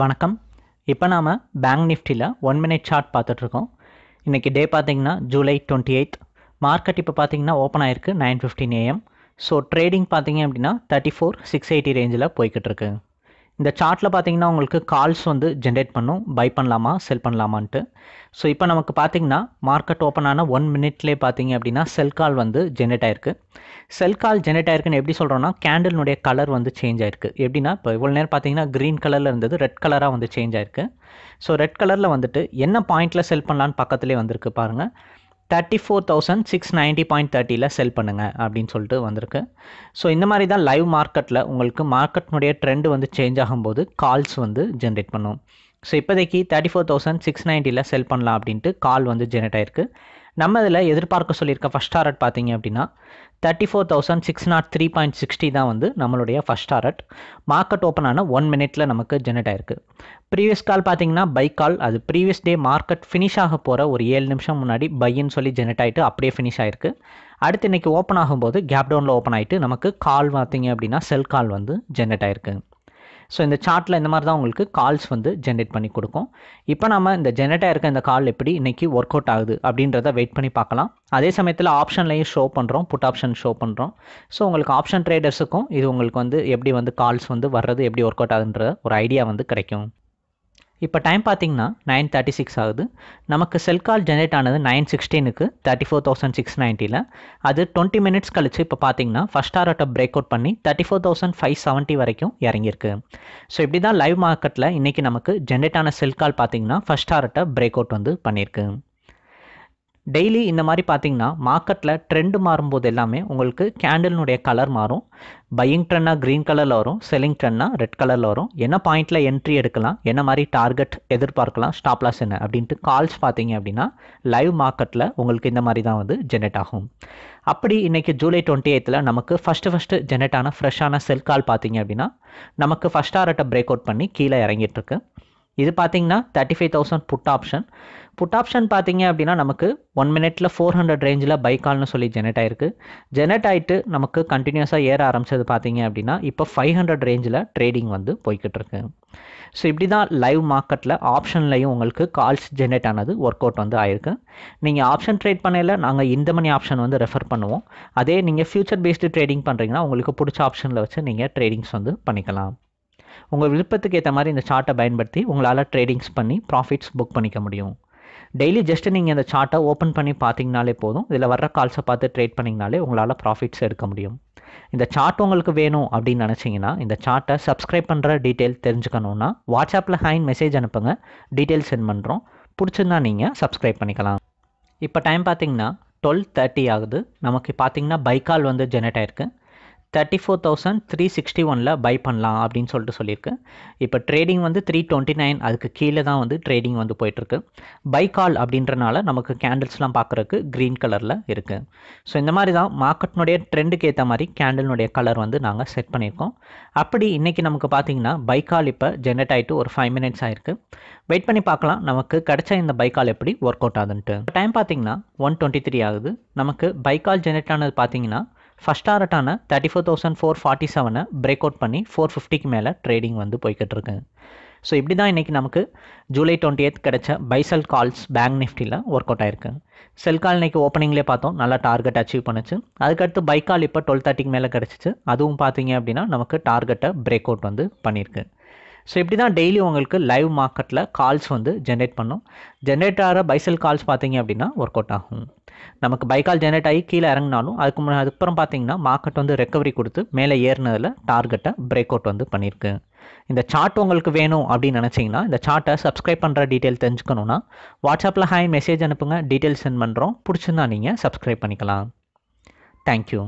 வணக்கம் இப்போ நாம் பேங்க் நிஃப்டியில் ஒன் மினிட் சார்ட் பார்த்துட்ருக்கோம் இன்றைக்கி டே பார்த்திங்கன்னா ஜூலை டுவெண்ட்டி எயித் மார்க்கெட் இப்போ பார்த்திங்கன்னா ஓப்பன் ஆயிருக்கு nine fifteen AM so trading பார்த்திங்க அப்படின்னா தேர்ட்டி ஃபோர் சிக்ஸ் எயிட்டி ரேஞ்சில் போய்கிட்டு இந்த சார்ட்டில் பார்த்தீங்கன்னா உங்களுக்கு கால்ஸ் வந்து ஜென்ரேட் பண்ணும் பை பண்ணலாமா செல் பண்ணலாமான்ட்டு ஸோ இப்போ நமக்கு பார்த்தீங்கன்னா மார்க்கெட் ஓப்பன் ஆன ஒன் மினிட்லேயே பார்த்தீங்க அப்படின்னா செல் கால் வந்து ஜென்ரேட் ஆயிருக்கு செல் கால் ஜென்ரேட் ஆயிருக்குன்னு எப்படி சொல்கிறோன்னா கேண்டலினுடைய கலர் வந்து சேஞ்ச் ஆயிருக்கு எப்படின்னா இப்போ இவ்வளோ நேரம் பார்த்தீங்கன்னா க்ரீன் கலரில் இருந்தது ரெட் கலராக வந்து சேஞ்ச் ஆயிருக்கு ஸோ ரெட் கலரில் வந்துட்டு என்ன பாயிண்ட்டில் செல் பண்ணலான்னு பக்கத்துலேயே வந்திருக்கு பாருங்கள் thirty four thousand six ninety point தேர்ட்டியில் செல் பண்ணுங்கள் அப்படின்னு சொல்லிட்டு வந்திருக்கு ஸோ இந்த மாதிரி தான் லைவ் மார்க்கெட்டில் உங்களுக்கு மார்க்கெட்னுடைய ட்ரெண்டு வந்து சேஞ்ச் ஆகும்போது கால்ஸ் வந்து ஜென்ரேட் பண்ணும் ஸோ இப்போதைக்கு தேர்ட்டி ஃபோர் தௌசண்ட் சிக்ஸ் நைன்ட்டியில் செல் பண்ணலாம் அப்படின்ட்டு கால் வந்து ஜென்ரேட் ஆயிருக்கு நம்ம இதில் எதிர்பார்க்க சொல்லியிருக்க ஃபஸ்ட் டாரட் பார்த்தீங்க அப்படின்னா thirty four thousand six naught three point sixty தான் வந்து நம்மளுடைய ஃபஸ்ட் டாரட் மார்க்கெட் ஓப்பன் ஆன ஒன் மினிட்டில் நமக்கு ஜெனரேட் ஆயிருக்கு ப்ரீவியஸ் கால் பார்த்தீங்கன்னா பை கால் அது ப்ரீவியஸ் டே மார்க்கெட் ஃபினிஷ் ஆக போகிற ஒரு ஏழு நிமிஷம் முன்னாடி பைன்னு சொல்லி ஜெனரேட் ஆகிட்டு அப்படியே ஃபினிஷ் ஆயிருக்கு அடுத்து இன்றைக்கி ஓப்பன் ஆகும்போது கேப் டவுனில் ஓப்பன் ஆகிட்டு நமக்கு கால் பார்த்தீங்க அப்படின்னா செல் கால் வந்து ஜென்ரேட் ஆயிருக்கு ஸோ இந்த சார்ட்டில் இந்த மாதிரி தான் உங்களுக்கு கால்ஸ் வந்து ஜென்ரேட் பண்ணி கொடுக்கும் இப்போ நம்ம இந்த ஜென்ரேட்டாக இருக்க இந்த கால் எப்படி இன்றைக்கி ஒர்க் அவுட் ஆகுது அப்படின்றத வெயிட் பண்ணி பார்க்கலாம் அதே சமயத்தில் ஆப்ஷன்லையும் ஷோ பண்ணுறோம் புட் ஆப்ஷன் ஷோ பண்ணுறோம் ஸோ உங்களுக்கு ஆப்ஷன் ட்ரேடர்ஸுக்கும் இது உங்களுக்கு வந்து எப்படி வந்து கால்ஸ் வந்து வர்றது எப்படி ஒர்க் அவுட் ஆகுதுன்ற ஒரு ஐடியா வந்து கிடைக்கும் இப்போ டைம் பார்த்தீங்கன்னா நைன் தேர்ட்டி சிக்ஸ் ஆகுது நமக்கு செல் கால் ஜென்ரேட் ஆனது நைன் சிக்ஸ்டீனுக்கு தேர்ட்டி ஃபோர் தௌசண்ட் சிக்ஸ் நைன்ட்டியில் அது டுவெண்ட்டி மினிட்ஸ் கழிச்சு இப்போ பார்த்தீங்கன்னா ஃபஸ்ட் ஆர்ட்டை பிரேக் அவுட் பண்ணி thirty four thousand five seventy வரைக்கும் இறங்கியிருக்கு ஸோ இப்படி தான் லைவ் மார்க்கெட்டில் இன்றைக்கி நமக்கு ஜென்ரேட் ஆன செல் கால் பார்த்தீங்கன்னா ஃபஸ்ட் ஆர்ட்டை பிரேக் அவுட் வந்து பண்ணியிருக்கு டெய்லி இந்த மாதிரி பார்த்தீங்கன்னா மார்க்கெட்டில் ட்ரெண்டு மாறும்போது எல்லாமே உங்களுக்கு கேண்டில்னுடைய கலர் மாறும் பையிங் ட்ரெண்டாக க்ரீன் கலரில் வரும் செல்லிங் ட்ரெண்ட்னா ரெட் கலரில் வரும் என்ன பாயிண்டில் என்ட்ரி எடுக்கலாம் என்ன மாதிரி டார்கெட் எதிர்பார்க்கலாம் ஸ்டாப் லாஸ் என்ன அப்படின்ட்டு கால்ஸ் பார்த்தீங்க அப்படின்னா லைவ் மார்க்கெட்டில் உங்களுக்கு இந்த மாதிரி தான் வந்து ஜென்ரேட் ஆகும் அப்படி இன்றைக்கி ஜூலை டுவெண்ட்டி எய்த்தில் நமக்கு ஃபஸ்ட்டு ஃபஸ்ட்டு ஜென்ரேட் ஆன ஃப்ரெஷ்ஷான செல் கால் பார்த்தீங்க அப்படின்னா நமக்கு ஃபஸ்ட் ஆர்ட்டை பிரேக் அவுட் பண்ணி கீழே இறங்கிட்டுருக்கு இது பார்த்தீங்கன்னா thirty five thousand put option put option பார்த்தீங்க அப்படின்னா நமக்கு ஒன் மினிட்ல ஃபோர் ஹண்ட்ரட் ரேஞ்சில் பை கால்னு சொல்லி ஜெனரேட் ஆயிருக்கு ஜெனரேட் ஆகிட்டு நமக்கு கண்டினியூஸாக ஏற ஆரம்பிச்சது பார்த்தீங்க அப்படின்னா இப்போ ஃபைவ் ஹண்ட்ரட் ரேஞ்சில் ட்ரேடிங் வந்து போய்கிட்டு இருக்கு ஸோ இப்படி தான் லைவ் மார்க்கெட்டில் ஆப்ஷன்லையும் உங்களுக்கு கால்ஸ் ஜென்ரேட் ஆனது ஒர்க் அவுட் வந்து ஆயிருக்கு நீங்கள் ஆப்ஷன் ட்ரேட் பண்ணையில் நாங்கள் இந்த மணி ஆப்ஷன் வந்து ரெஃபர் பண்ணுவோம் அதே நீங்கள் ஃபியூச்சர் பேஸ்டு ட்ரேடிங் பண்ணுறீங்கன்னா உங்களுக்கு பிடிச்ச ஆப்ஷனில் வச்சு நீங்கள் ட்ரேடிங்ஸ் வந்து பண்ணிக்கலாம் உங்கள் விருப்பத்துக்கு ஏற்ற மாதிரி இந்த சார்ட்டை பயன்படுத்தி உங்களால் ட்ரேடிங்ஸ் பண்ணி ப்ராஃபிட்ஸ் புக் பண்ணிக்க முடியும் டெய்லி ஜஸ்ட்டு நீங்கள் இந்த சார்ட்டை ஓப்பன் பண்ணி பார்த்தீங்கனாலே போதும் இதில் வர்ற கால்ஸை பார்த்து ட்ரேட் பண்ணிங்கனாலே உங்களால் ப்ராஃபிட்ஸ் எடுக்க முடியும் இந்த சார்ட் உங்களுக்கு வேணும் அப்படின்னு நினச்சிங்கன்னா இந்த சார்ட்டை சப்ஸ்கிரைப் பண்ணுற டீட்டெயில் தெரிஞ்சுக்கணுன்னா வாட்ஸ்அப்பில் ஹைன் மெசேஜ் அனுப்புங்க டீட்டெயில் சென்ட் பண்ணுறோம் பிடிச்சிருந்தா நீங்கள் சப்ஸ்கிரைப் பண்ணிக்கலாம் இப்போ டைம் பார்த்தீங்கன்னா டுவெல் தேர்ட்டி ஆகுது நமக்கு பார்த்தீங்கன்னா பைக்கால் வந்து ஜெனரேட் ஆயிருக்கு thirty four thousand three sixty ஒனில் பை பண்ணலாம் அப்படின்னு சொல்லிட்டு சொல்லியிருக்கு இப்போ ட்ரேடிங் வந்து த்ரீ டுவெண்ட்டி நைன் அதுக்கு கீழே தான் வந்து ட்ரேடிங் வந்து போயிட்டுருக்கு பை கால் அப்படின்றனால நமக்கு கேண்டில்ஸ்லாம் பார்க்குறக்கு க்ரீன் கலரில் இருக்குது ஸோ இந்த மாதிரி தான் மார்க்கெட்னுடைய ட்ரெண்டுக்கு ஏற்ற மாதிரி கேண்டில்னுடைய கலர் வந்து நாங்கள் செட் பண்ணியிருக்கோம் அப்படி இன்றைக்கி நமக்கு பார்த்தீங்கன்னா பை கால் இப்போ ஜென்ரேட் ஆகிட்டு ஒரு ஃபைவ் மினிட்ஸ் ஆயிருக்கு வெயிட் பண்ணி பார்க்கலாம் நமக்கு கிடைச்ச இந்த பை கால் எப்படி ஒர்க் அவுட் ஆகுதுன்ட்டு டைம் பார்த்தீங்கன்னா ஒன் டுவெண்ட்டி த்ரீ ஆகுது நமக்கு பை கால் ஜென்ரேட் ஆனது பார்த்தீங்கன்னா ஃபஸ்ட் டாரட்டான thirty four thousand four forty செவனை பிரேக் அவுட் பண்ணி ஃபோர் ஃபிஃப்டிக்கு மேலே ட்ரேடிங் வந்து போய்கிட்டு ஸோ இப்படி தான் இன்றைக்கி நமக்கு ஜூலை டுவெண்ட்டி எய்த் கிடைச்ச பைசல் கால்ஸ் பேங்க் நிஃப்டியில் ஒர்க் அவுட் ஆயிருக்கு செல் கால் இன்றைக்கி ஓப்பனிங்லேயே பார்த்தோம் நல்லா டார்கெட் அச்சீவ் பண்ணுச்சு அதுக்கடுத்து பை கால் இப்போ டுவெல் தேர்ட்டிக்கு மேலே கிடச்சிச்சு அதுவும் பார்த்தீங்க அப்படின்னா நமக்கு டார்கெட்டை பிரேக் அவுட் வந்து பண்ணியிருக்கு ஸோ இப்படி தான் டெய்லி உங்களுக்கு லைவ் மார்க்கெட்டில் கால்ஸ் வந்து ஜென்ரேட் பண்ணும் ஜென்ரேட் ஆகிற பைசல் கால்ஸ் பார்த்தீங்க அப்படின்னா ஒர்க் அவுட் ஆகும் நமக்கு பைக்கால் ஜென்ரேட் ஆகி கீழே இறங்கினாலும் அதுக்கு முன்னாடி அதுக்கப்புறம் பார்த்தீங்கன்னா மார்க்கெட் வந்து ரெக்கவரி கொடுத்து மேலே ஏறினதில் டார்கெட்டை பிரேக் அவுட் வந்து பண்ணியிருக்கு இந்த சார்ட் உங்களுக்கு வேணும் அப்படின்னு நினச்சிங்கன்னா இந்த சார்ட்டை சப்ஸ்கிரைப் பண்ணுற டீட்டெயில் தெரிஞ்சுக்கணுன்னா வாட்ஸ்அப்பில் ஹாய் மெசேஜ் அனுப்புங்க டீட்டெயில் சென்ட் பண்ணுறோம் பிடிச்சிருந்தா நீங்கள் சப்ஸ்கிரைப் பண்ணிக்கலாம் தேங்க்யூ